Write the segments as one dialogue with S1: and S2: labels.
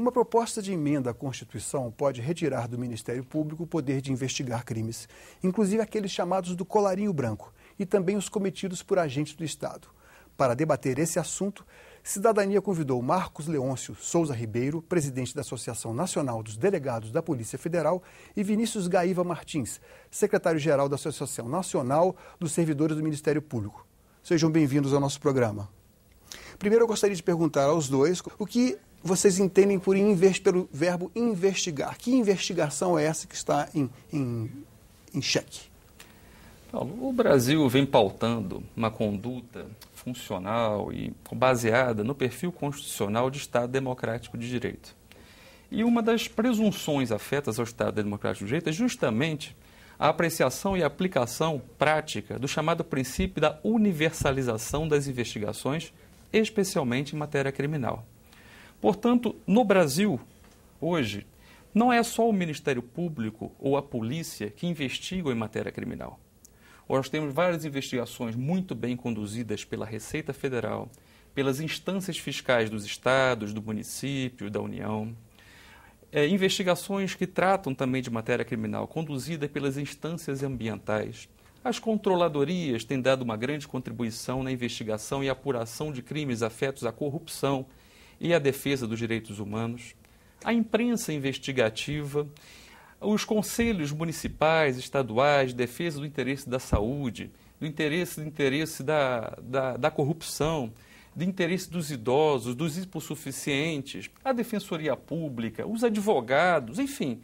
S1: Uma proposta de emenda à Constituição pode retirar do Ministério Público o poder de investigar crimes, inclusive aqueles chamados do colarinho branco e também os cometidos por agentes do Estado. Para debater esse assunto, Cidadania convidou Marcos Leôncio Souza Ribeiro, presidente da Associação Nacional dos Delegados da Polícia Federal, e Vinícius Gaiva Martins, secretário-geral da Associação Nacional dos Servidores do Ministério Público. Sejam bem-vindos ao nosso programa. Primeiro, eu gostaria de perguntar aos dois o que vocês entendem por pelo verbo investigar? Que investigação é essa que está em, em, em xeque? Paulo, o Brasil
S2: vem pautando uma conduta funcional e baseada no perfil constitucional de Estado democrático de direito. E uma das presunções afetas ao Estado democrático de direito é justamente a apreciação e aplicação prática do chamado princípio da universalização das investigações, especialmente em matéria criminal. Portanto, no Brasil, hoje, não é só o Ministério Público ou a polícia que investigam em matéria criminal. Nós temos várias investigações muito bem conduzidas pela Receita Federal, pelas instâncias fiscais dos estados, do município, da União. É, investigações que tratam também de matéria criminal, conduzida pelas instâncias ambientais. As controladorias têm dado uma grande contribuição na investigação e apuração de crimes afetos à corrupção, e a defesa dos direitos humanos, a imprensa investigativa, os conselhos municipais, estaduais, defesa do interesse da saúde, do interesse do interesse da, da, da corrupção, do interesse dos idosos, dos hipossuficientes, a defensoria pública, os advogados, enfim.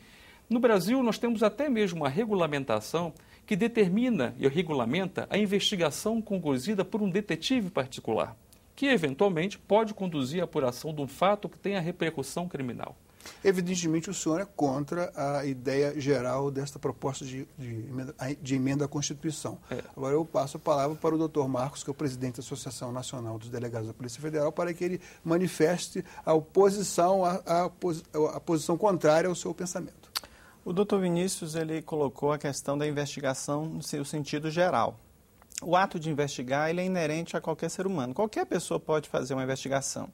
S2: No Brasil, nós temos até mesmo uma regulamentação que determina e regulamenta a investigação conduzida por um detetive particular que eventualmente pode conduzir à apuração de um fato que tenha repercussão criminal.
S1: Evidentemente, o senhor é contra a ideia geral desta proposta de, de, emenda, de emenda à Constituição. É. Agora eu passo a palavra para o doutor Marcos, que é o presidente da Associação Nacional dos Delegados da Polícia Federal, para que ele manifeste a oposição, a, a, a posição contrária ao seu pensamento.
S3: O doutor Vinícius ele colocou a questão da investigação no seu sentido geral o ato de investigar ele é inerente a qualquer ser humano. Qualquer pessoa pode fazer uma investigação.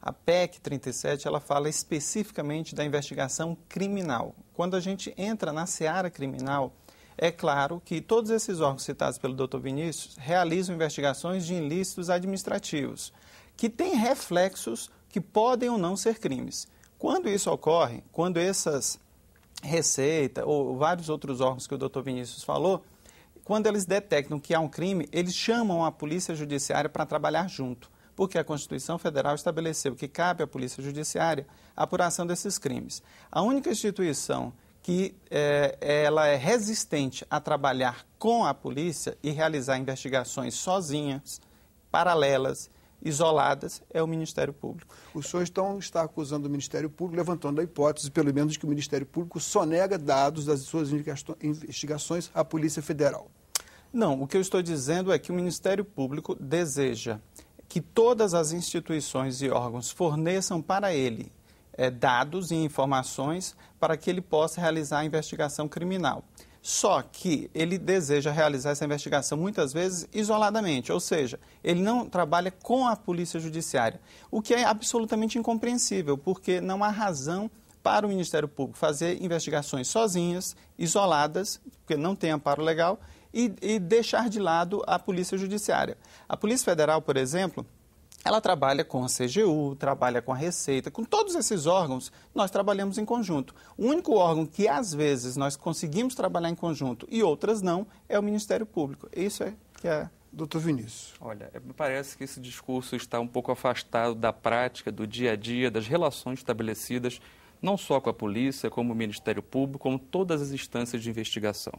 S3: A PEC 37 ela fala especificamente da investigação criminal. Quando a gente entra na seara criminal, é claro que todos esses órgãos citados pelo Dr. Vinícius realizam investigações de ilícitos administrativos, que têm reflexos que podem ou não ser crimes. Quando isso ocorre, quando essas Receita ou vários outros órgãos que o Dr. Vinícius falou, quando eles detectam que há um crime, eles chamam a Polícia Judiciária para trabalhar junto, porque a Constituição Federal estabeleceu que cabe à Polícia Judiciária a apuração desses crimes. A única instituição que é, ela é resistente a trabalhar com a polícia e realizar investigações sozinhas, paralelas, isoladas, é o Ministério
S1: Público. O senhor estão está acusando o Ministério Público, levantando a hipótese, pelo menos, que o Ministério Público sonega dados das suas investigações à Polícia Federal.
S3: Não, o que eu estou dizendo é que o Ministério Público deseja que todas as instituições e órgãos forneçam para ele é, dados e informações para que ele possa realizar a investigação criminal. Só que ele deseja realizar essa investigação muitas vezes isoladamente, ou seja, ele não trabalha com a polícia judiciária, o que é absolutamente incompreensível, porque não há razão para o Ministério Público fazer investigações sozinhas, isoladas, porque não tem amparo legal, e, e deixar de lado a Polícia Judiciária. A Polícia Federal, por exemplo, ela trabalha com a CGU, trabalha com a Receita, com todos esses órgãos, nós trabalhamos em conjunto. O único órgão que às vezes nós conseguimos trabalhar em conjunto e outras não é o Ministério Público. Isso é
S1: que é. Doutor Vinícius. Olha, é,
S2: me parece que esse discurso está um pouco afastado da prática, do dia a dia, das relações estabelecidas, não só com a polícia, como o Ministério Público, como todas as instâncias de investigação.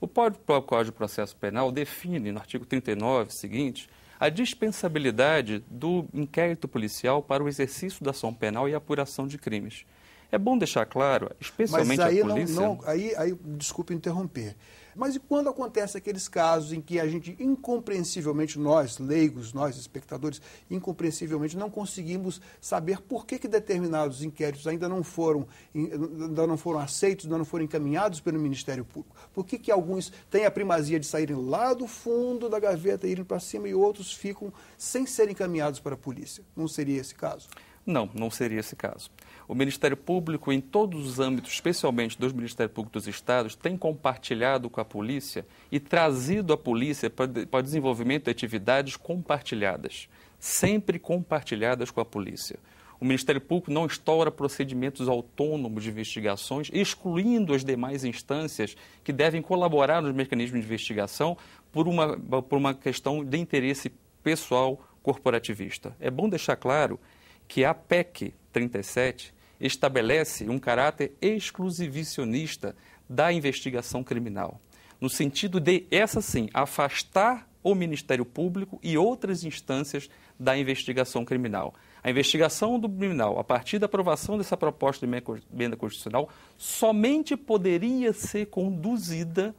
S2: O próprio Código de Processo Penal define, no artigo 39 seguinte, a dispensabilidade do inquérito policial para o exercício da ação penal e apuração de crimes. É bom deixar claro, especialmente Mas aí a polícia... Não, não,
S1: aí, aí, desculpe interromper. Mas e quando acontece aqueles casos em que a gente, incompreensivelmente, nós, leigos, nós, espectadores, incompreensivelmente não conseguimos saber por que, que determinados inquéritos ainda não foram, ainda não foram aceitos, ainda não foram encaminhados pelo Ministério Público? Por que, que alguns têm a primazia de saírem lá do fundo da gaveta, e irem para cima e outros ficam sem serem encaminhados para a polícia? Não seria esse caso?
S2: Não, não seria esse caso. O Ministério Público, em todos os âmbitos, especialmente dos Ministérios Públicos dos Estados, tem compartilhado com a polícia e trazido a polícia para o desenvolvimento de atividades compartilhadas, sempre compartilhadas com a polícia. O Ministério Público não instaura procedimentos autônomos de investigações, excluindo as demais instâncias que devem colaborar nos mecanismos de investigação por uma, por uma questão de interesse pessoal corporativista. É bom deixar claro que a PEC 37 estabelece um caráter exclusivicionista da investigação criminal, no sentido de, essa sim, afastar o Ministério Público e outras instâncias da investigação criminal. A investigação do criminal, a partir da aprovação dessa proposta de emenda constitucional, somente poderia ser conduzida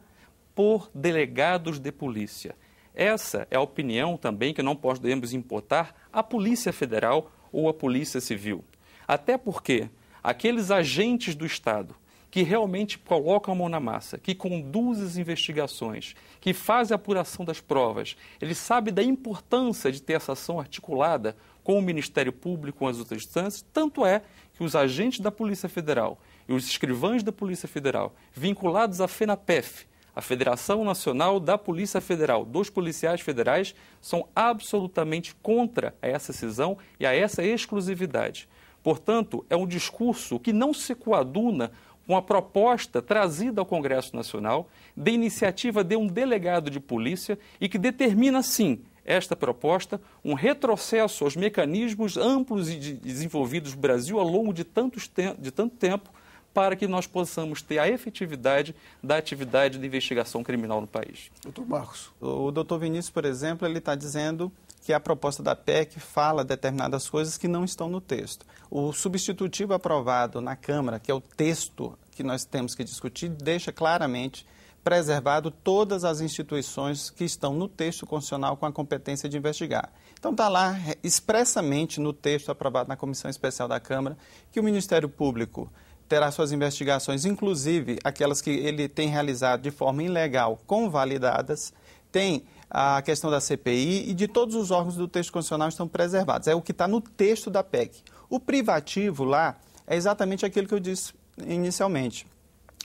S2: por delegados de polícia. Essa é a opinião também que não podemos importar à Polícia Federal ou à Polícia Civil. Até porque aqueles agentes do Estado que realmente colocam a mão na massa, que conduzem as investigações, que fazem a apuração das provas, ele sabe da importância de ter essa ação articulada com o Ministério Público, com as outras instâncias, tanto é que os agentes da Polícia Federal e os escrivães da Polícia Federal, vinculados à FENAPEF, a Federação Nacional da Polícia Federal, dos policiais federais, são absolutamente contra essa cisão e a essa exclusividade. Portanto, é um discurso que não se coaduna com a proposta trazida ao Congresso Nacional de iniciativa de um delegado de polícia e que determina, sim, esta proposta, um retrocesso aos mecanismos amplos e desenvolvidos no Brasil ao longo de, tantos te de tanto tempo para que nós possamos ter a efetividade da atividade de investigação criminal no país. Doutor Marcos. O
S3: doutor Vinícius, por exemplo, ele está dizendo que é a proposta da PEC fala determinadas coisas que não estão no texto. O substitutivo aprovado na Câmara, que é o texto que nós temos que discutir, deixa claramente preservado todas as instituições que estão no texto constitucional com a competência de investigar. Então está lá é, expressamente no texto aprovado na Comissão Especial da Câmara que o Ministério Público terá suas investigações, inclusive aquelas que ele tem realizado de forma ilegal, convalidadas, tem a questão da CPI e de todos os órgãos do texto constitucional estão preservados. É o que está no texto da PEC. O privativo lá é exatamente aquilo que eu disse inicialmente.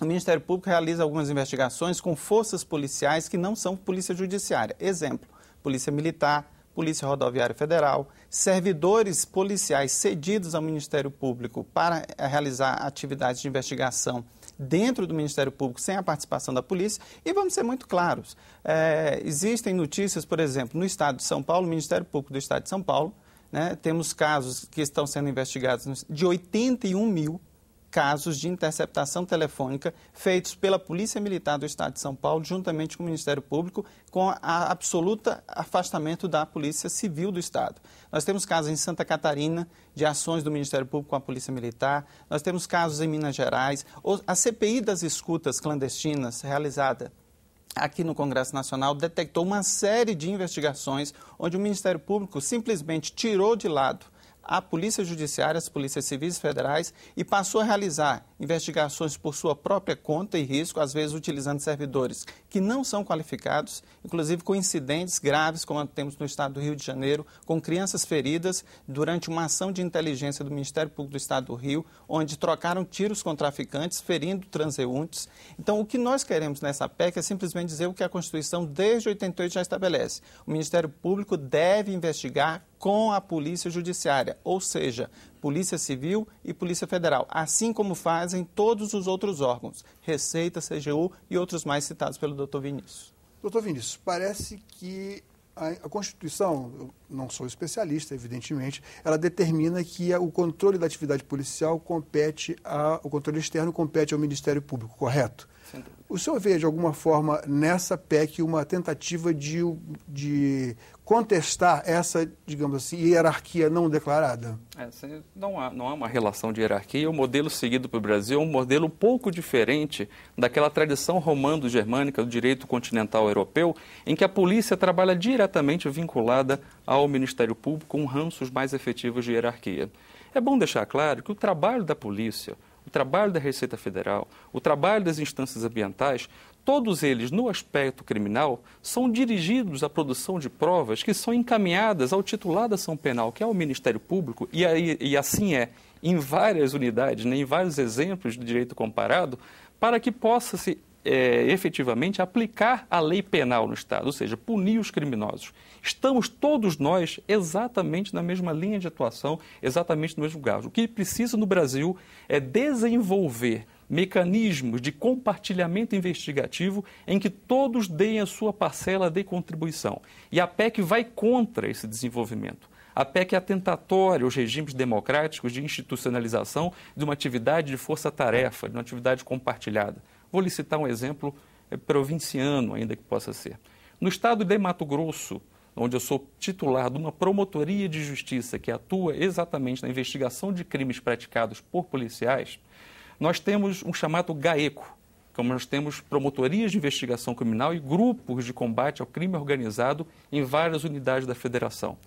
S3: O Ministério Público realiza algumas investigações com forças policiais que não são polícia judiciária. Exemplo, Polícia Militar, Polícia Rodoviária Federal, servidores policiais cedidos ao Ministério Público para realizar atividades de investigação dentro do Ministério Público sem a participação da polícia. E vamos ser muito claros: é, existem notícias, por exemplo, no estado de São Paulo, o Ministério Público do estado de São Paulo, né, temos casos que estão sendo investigados de 81 mil casos de interceptação telefônica feitos pela Polícia Militar do Estado de São Paulo, juntamente com o Ministério Público, com a absoluta afastamento da Polícia Civil do Estado. Nós temos casos em Santa Catarina de ações do Ministério Público com a Polícia Militar, nós temos casos em Minas Gerais, a CPI das escutas clandestinas realizada aqui no Congresso Nacional detectou uma série de investigações onde o Ministério Público simplesmente tirou de lado a Polícia Judiciária, as Polícias Civis Federais e passou a realizar investigações por sua própria conta e risco, às vezes utilizando servidores que não são qualificados, inclusive com incidentes graves, como temos no estado do Rio de Janeiro, com crianças feridas durante uma ação de inteligência do Ministério Público do Estado do Rio, onde trocaram tiros com traficantes, ferindo transeuntes. Então, o que nós queremos nessa PEC é simplesmente dizer o que a Constituição desde 88 já estabelece. O Ministério Público deve investigar com a Polícia Judiciária, ou seja, Polícia Civil e Polícia Federal, assim como fazem todos os outros órgãos, Receita, CGU e outros mais citados pelo Dr. Vinícius.
S1: Doutor Vinícius, parece que a, Constituição, eu não sou especialista, evidentemente, ela determina que o controle da atividade policial compete ao o controle externo compete ao Ministério Público, correto? O senhor vê, de alguma forma, nessa PEC uma tentativa de, de contestar essa, digamos assim, hierarquia não declarada?
S2: É, não, há, não há uma relação de hierarquia. O modelo seguido pelo Brasil é um modelo um pouco diferente daquela tradição romano-germânica do direito continental europeu, em que a polícia trabalha diretamente vinculada ao Ministério Público com ranços mais efetivos de hierarquia. É bom deixar claro que o trabalho da polícia, o trabalho da Receita Federal, o trabalho das instâncias ambientais, todos eles, no aspecto criminal, são dirigidos à produção de provas que são encaminhadas ao titular da ação penal, que é o Ministério Público, e, aí, e assim é em várias unidades, né, em vários exemplos de direito comparado, para que possa-se é, efetivamente aplicar a lei penal no Estado, ou seja, punir os criminosos. Estamos todos nós exatamente na mesma linha de atuação, exatamente no mesmo caso. O que precisa no Brasil é desenvolver mecanismos de compartilhamento investigativo em que todos deem a sua parcela de contribuição. E a PEC vai contra esse desenvolvimento. A PEC é atentatória aos regimes democráticos de institucionalização de uma atividade de força-tarefa, de uma atividade compartilhada. Vou lhe citar um exemplo é, provinciano, ainda que possa ser. No estado de Mato Grosso, onde eu sou titular de uma promotoria de justiça que atua exatamente na investigação de crimes praticados por policiais, nós temos um chamado GAECO, como nós temos promotorias de investigação criminal e grupos de combate ao crime organizado em várias unidades da federação.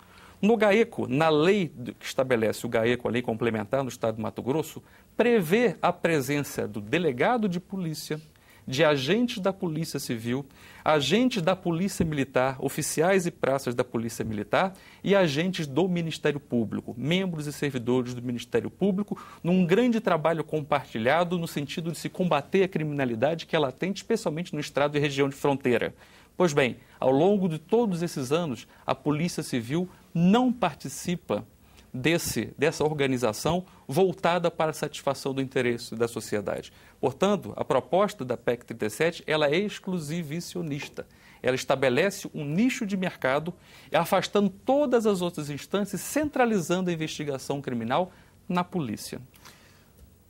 S2: No GAECO, na lei que estabelece o GAECO, a lei complementar no estado do Mato Grosso, prevê a presença do delegado de polícia, de agentes da Polícia Civil, agentes da Polícia Militar, oficiais e praças da Polícia Militar e agentes do Ministério Público, membros e servidores do Ministério Público, num grande trabalho compartilhado no sentido de se combater a criminalidade que é latente, especialmente no estado e região de fronteira. Pois bem, ao longo de todos esses anos, a Polícia Civil não participa desse, dessa organização voltada para a satisfação do interesse da sociedade. Portanto, a proposta da PEC 37 ela é exclusivicionista. Ela estabelece um nicho de mercado, afastando todas as outras instâncias, centralizando a investigação criminal na polícia.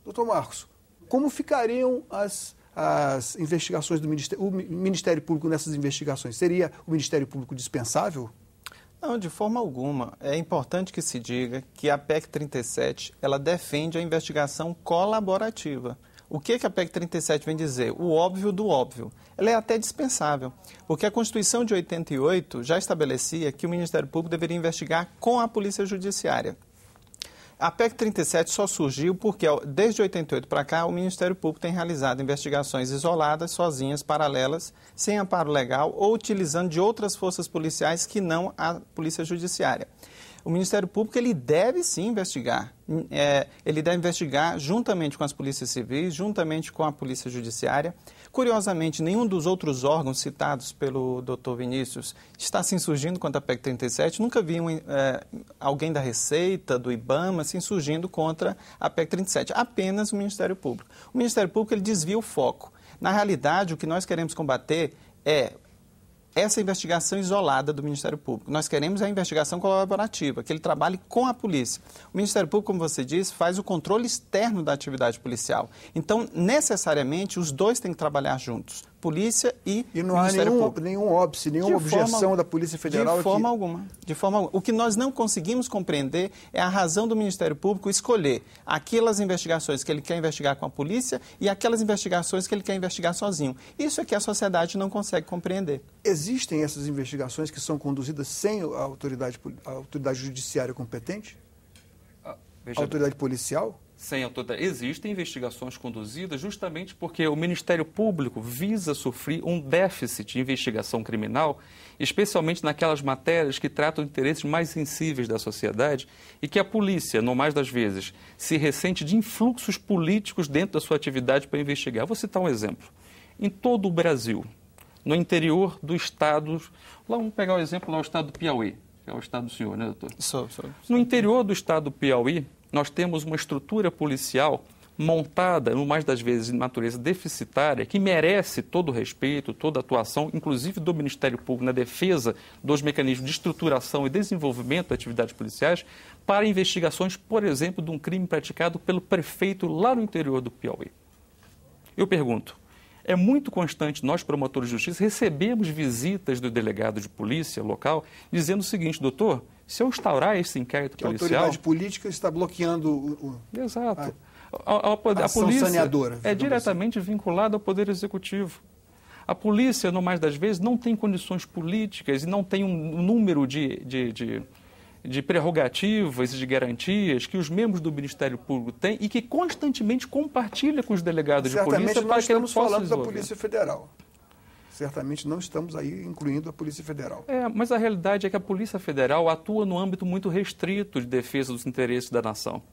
S1: Doutor Marcos, como ficariam as, as investigações do Ministério, o Ministério Público nessas investigações? Seria o Ministério Público dispensável?
S3: Não, de forma alguma. É importante que se diga que a PEC 37 ela defende a investigação colaborativa. O que, que a PEC 37 vem dizer? O óbvio do óbvio. Ela é até dispensável, porque a Constituição de 88 já estabelecia que o Ministério Público deveria investigar com a Polícia Judiciária. A PEC 37 só surgiu porque, desde 88 para cá, o Ministério Público tem realizado investigações isoladas, sozinhas, paralelas, sem amparo legal ou utilizando de outras forças policiais que não a Polícia Judiciária. O Ministério Público ele deve sim investigar. É, ele deve investigar juntamente com as polícias civis, juntamente com a Polícia Judiciária. Curiosamente, nenhum dos outros órgãos citados pelo Dr. Vinícius está se assim insurgindo contra a PEC 37. Nunca vi um, é, alguém da Receita, do IBAMA, se assim insurgindo contra a PEC 37. Apenas o Ministério Público. O Ministério Público ele desvia o foco. Na realidade, o que nós queremos combater é essa investigação isolada do Ministério Público. Nós queremos a investigação colaborativa, que ele trabalhe com a polícia. O Ministério Público, como você disse, faz o controle externo da atividade policial. Então, necessariamente, os dois têm que trabalhar juntos polícia e, e não há Ministério nenhum, Público.
S1: nenhum óbice, nenhuma de objeção forma, da Polícia Federal. De forma, que... alguma,
S3: de forma alguma. O que nós não conseguimos compreender é a razão do Ministério Público escolher aquelas investigações que ele quer investigar com a polícia e aquelas investigações que ele quer investigar sozinho. Isso é que a sociedade não consegue compreender.
S1: Existem essas investigações que são conduzidas sem a autoridade, a autoridade judiciária competente? Ah, a autoridade bem. policial?
S2: sem autoridade. Existem investigações conduzidas justamente porque o Ministério Público visa sofrer um déficit de investigação criminal, especialmente naquelas matérias que tratam interesses mais sensíveis da sociedade e que a polícia, no mais das vezes, se ressente de influxos políticos dentro da sua atividade para investigar. Vou citar um exemplo. Em todo o Brasil, no interior do estado, lá vamos pegar o exemplo lá o estado do Piauí, que é o estado do senhor, né, doutor? Sou, sou. No interior do estado do Piauí, nós temos uma estrutura policial montada, no mais das vezes, de natureza deficitária, que merece todo o respeito, toda a atuação, inclusive do Ministério Público, na defesa dos mecanismos de estruturação e desenvolvimento de atividades policiais, para investigações, por exemplo, de um crime praticado pelo prefeito lá no interior do Piauí. Eu pergunto, é muito constante nós, promotores de justiça, recebemos visitas do delegado de polícia local dizendo o seguinte, doutor, se eu instaurar esse inquérito que policial... A autoridade
S1: política está
S2: bloqueando o... Exato. A, a, a, a polícia saneadora, é diretamente assim. vinculada ao Poder Executivo. A polícia, no mais das vezes, não tem condições políticas e não tem um número de, de, de, de prerrogativas e de garantias que os membros do Ministério Público têm e que constantemente compartilha com os delegados Certamente de polícia para que
S1: ele possa Certamente nós estamos falando da Polícia Federal certamente não estamos aí incluindo a Polícia Federal.
S2: É, mas a realidade é que a Polícia Federal atua no âmbito muito restrito de defesa dos interesses da nação.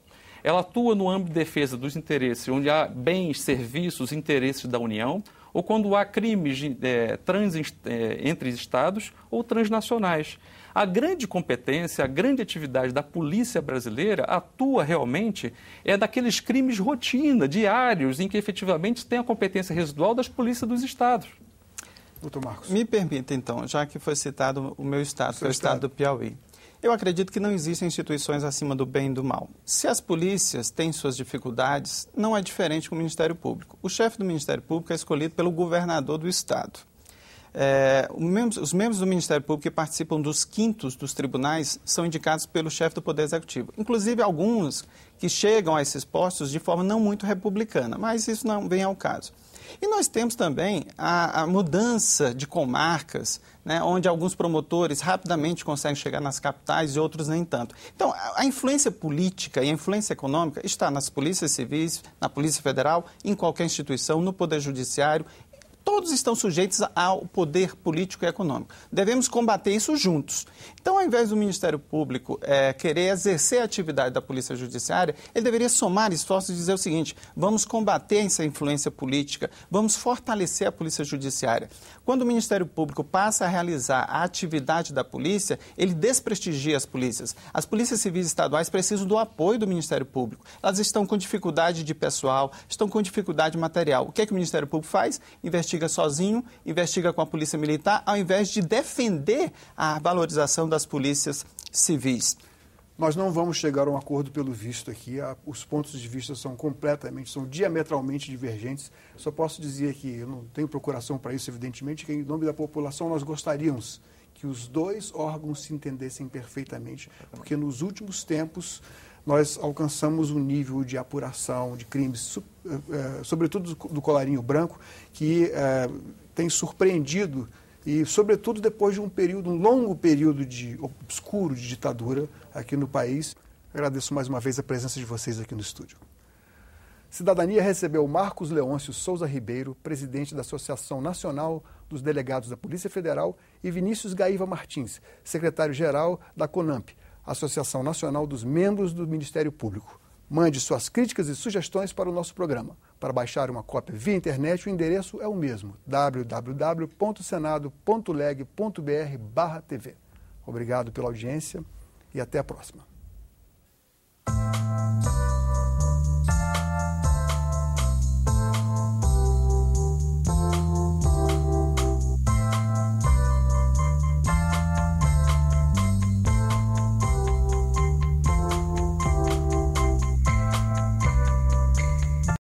S2: Ela atua no âmbito de defesa dos interesses, onde há bens, serviços, interesses da União, ou quando há crimes é, trans, é, entre estados ou transnacionais. A grande competência, a grande atividade da polícia brasileira atua realmente é daqueles crimes rotina, diários, em que efetivamente tem a competência residual das polícias dos estados. Doutor Marcos. Me permita, então, já que foi citado
S3: o meu estado, o que é o estado. estado do Piauí. Eu acredito que não existem instituições acima do bem e do mal. Se as polícias têm suas dificuldades, não é diferente com o Ministério Público. O chefe do Ministério Público é escolhido pelo governador do Estado. É, os membros do Ministério Público que participam dos quintos dos tribunais são indicados pelo chefe do Poder Executivo. Inclusive, alguns que chegam a esses postos de forma não muito republicana, mas isso não vem ao caso. E nós temos também a, a mudança de comarcas, né, onde alguns promotores rapidamente conseguem chegar nas capitais e outros nem tanto. Então, a, a influência política e a influência econômica está nas polícias civis, na Polícia Federal, em qualquer instituição, no Poder Judiciário, todos estão sujeitos ao poder político e econômico. Devemos combater isso juntos. Então, ao invés do Ministério Público é, querer exercer a atividade da Polícia Judiciária, ele deveria somar esforços e dizer o seguinte: vamos combater essa influência política, vamos fortalecer a Polícia Judiciária. Quando o Ministério Público passa a realizar a atividade da polícia, ele desprestigia as polícias. As polícias civis estaduais precisam do apoio do Ministério Público. Elas estão com dificuldade de pessoal, estão com dificuldade material. O que é que o Ministério Público faz? Investir investiga sozinho, investiga com a polícia militar, ao invés de defender a valorização das polícias civis.
S1: Nós não vamos chegar a um acordo pelo visto aqui. Os pontos de vista são completamente, são diametralmente divergentes. Só posso dizer que eu não tenho procuração para isso, evidentemente, que em nome da população nós gostaríamos que os dois órgãos se entendessem perfeitamente, porque nos últimos tempos nós alcançamos um nível de apuração de crimes, eh, eh, sobretudo do colarinho branco, que eh, tem surpreendido e, sobretudo, depois de um período, um longo período de obscuro de ditadura aqui no país. Agradeço mais uma vez a presença de vocês aqui no estúdio. Cidadania recebeu Marcos Leôncio Souza Ribeiro, presidente da Associação Nacional dos Delegados da Polícia Federal, e Vinícius Gaiva Martins, secretário-geral da CONAMP, Associação Nacional dos Membros do Ministério Público. Mande suas críticas e sugestões para o nosso programa. Para baixar uma cópia via internet, o endereço é o mesmo: www.senado.leg.br/tv. Obrigado pela audiência e até a próxima.